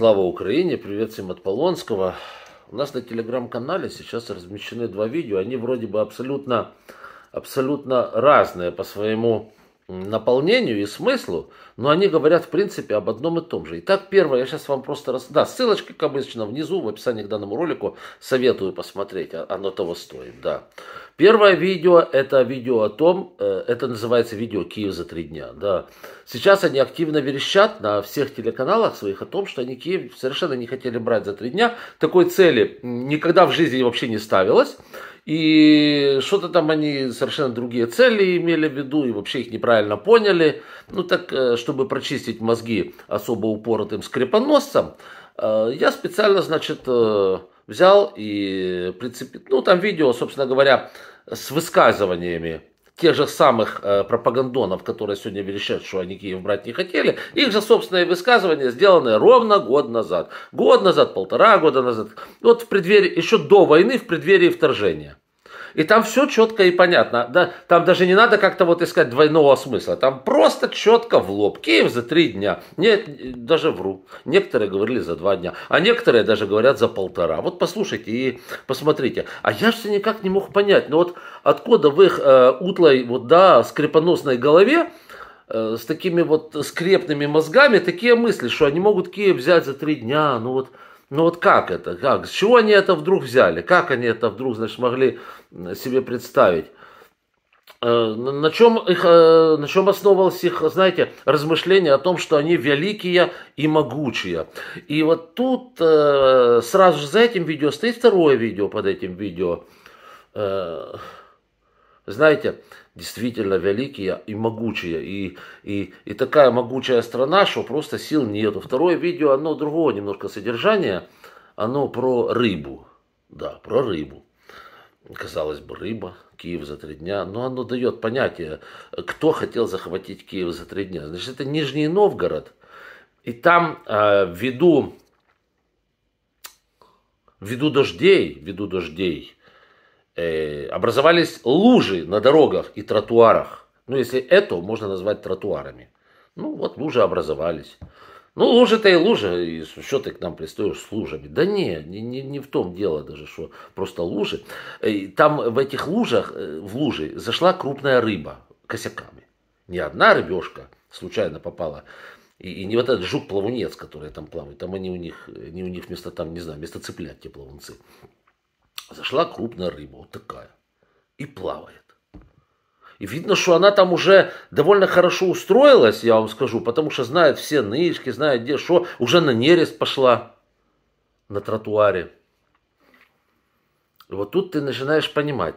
Слава Украине! Привет всем от Полонского. У нас на телеграм-канале сейчас размещены два видео. Они вроде бы абсолютно, абсолютно разные по своему наполнению и смыслу, но они говорят, в принципе, об одном и том же. Итак, первое, я сейчас вам просто... Рас... Да, ссылочки как обычно, внизу в описании к данному ролику. Советую посмотреть, а, оно того стоит, да. Первое видео, это видео о том, э, это называется видео «Киев за три дня», да. Сейчас они активно верещат на всех телеканалах своих о том, что они Киев совершенно не хотели брать за три дня. Такой цели никогда в жизни вообще не ставилось. И что-то там они совершенно другие цели имели в виду и вообще их неправильно поняли. Ну так, э, чтобы прочистить мозги особо упоротым скрипоносцам, э, я специально, значит, э, взял и прицепил. Ну там видео, собственно говоря, с высказываниями тех же самых э, пропагандонов, которые сегодня верещат, что они Киев брать не хотели, их же собственные высказывания сделаны ровно год назад. Год назад, полтора года назад. Вот в преддверии, еще до войны, в преддверии вторжения. И там все четко и понятно. Да, там даже не надо как-то вот искать двойного смысла. Там просто четко в лоб. Киев за три дня. Нет, даже вру. Некоторые говорили за два дня. А некоторые даже говорят за полтора. Вот послушайте и посмотрите. А я все никак не мог понять. Ну вот откуда в их э, утлой, вот да, скрипоносной голове э, с такими вот скрепными мозгами такие мысли, что они могут Киев взять за три дня. Ну вот ну вот как это? Как? С чего они это вдруг взяли? Как они это вдруг, значит, могли э, себе представить? Э, на чем, их, э, на чем основывалось их, знаете, размышление о том, что они великие и могучие. И вот тут сразу же за этим видео стоит второе видео под этим видео. Знаете, действительно великие и могучие, и, и, и такая могучая страна, что просто сил нету. Второе видео, оно другое, немножко содержания, оно про рыбу. Да, про рыбу. Казалось бы, рыба, Киев за три дня, но оно дает понятие, кто хотел захватить Киев за три дня. Значит, это Нижний Новгород, и там э, ввиду, ввиду дождей, ввиду дождей, Э, образовались лужи на дорогах и тротуарах. Ну, если это можно назвать тротуарами. Ну, вот лужи образовались. Ну, лужи-то и лужи, и что ты к нам пристаешь с лужами? Да не, не, не в том дело даже, что просто лужи. Там в этих лужах, э, в луже зашла крупная рыба косяками. Не одна рыбешка случайно попала, и, и не вот этот жук-плавунец, который там плавает. Там они у них, не у них вместо там, не знаю, вместо цыплят те плавунцы зашла крупная рыба, вот такая, и плавает. И видно, что она там уже довольно хорошо устроилась, я вам скажу, потому что знает все нычки, знает где что, уже на нерест пошла на тротуаре. И вот тут ты начинаешь понимать.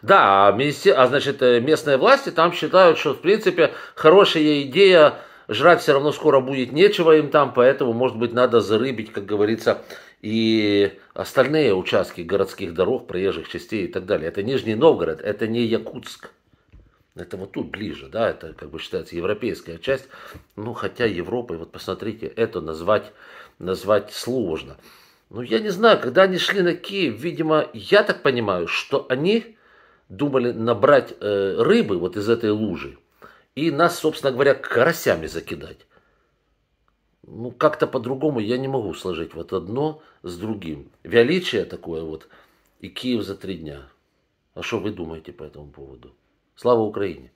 Да, а, министер... а значит, э, местные власти там считают, что, в принципе, хорошая идея, жрать все равно скоро будет нечего им там, поэтому, может быть, надо зарыбить, как говорится, и остальные участки городских дорог, проезжих частей и так далее. Это Нижний Новгород, это не Якутск. Это вот тут ближе, да, это как бы считается европейская часть. Ну, хотя Европой, вот посмотрите, это назвать, назвать сложно. Ну, я не знаю, когда они шли на Киев, видимо, я так понимаю, что они думали набрать э, рыбы вот из этой лужи и нас, собственно говоря, карасями закидать ну, как-то по-другому я не могу сложить вот одно с другим. Величие такое вот и Киев за три дня. А что вы думаете по этому поводу? Слава Украине!